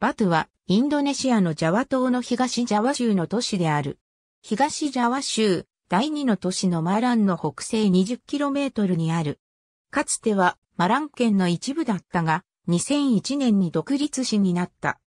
バトゥは、インドネシアのジャワ島の東ジャワ州の都市である。東ジャワ州、第二の都市のマランの北西 20km にある。かつては、マラン県の一部だったが、2001年に独立市になった。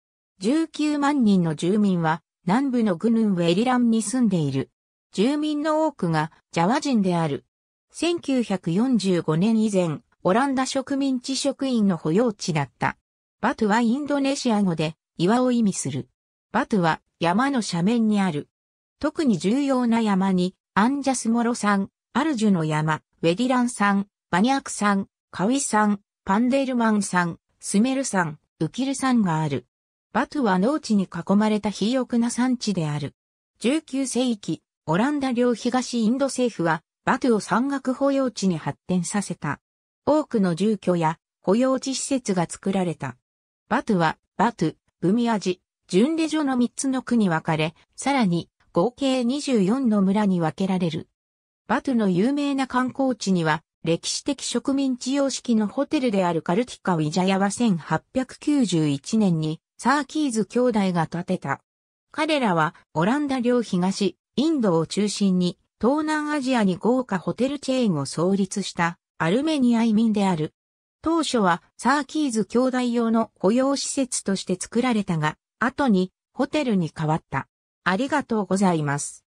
19万人の住民は、南部のグヌンウェリランに住んでいる。住民の多くが、ジャワ人である。1945年以前、オランダ植民地職員の保養地だった。バトゥはインドネシア語で岩を意味する。バトゥは山の斜面にある。特に重要な山にアンジャスモロ山、アルジュの山、ウェディラン山、バニャク山、カウィ山、パンデルマン山、スメル山、ウキル山がある。バトゥは農地に囲まれた肥沃な産地である。19世紀、オランダ領東インド政府は、バトゥを山岳保養地に発展させた。多くの住居や保養地施設が作られた。バトゥは、バトゥ、ブミアジ、巡礼所の3つの区に分かれ、さらに合計24の村に分けられる。バトゥの有名な観光地には、歴史的植民地様式のホテルであるカルティカ・ウィジャヤは1891年にサーキーズ兄弟が建てた。彼らはオランダ領東、インドを中心に東南アジアに豪華ホテルチェーンを創立したアルメニア移民である。当初はサーキーズ兄弟用の保養施設として作られたが、後にホテルに変わった。ありがとうございます。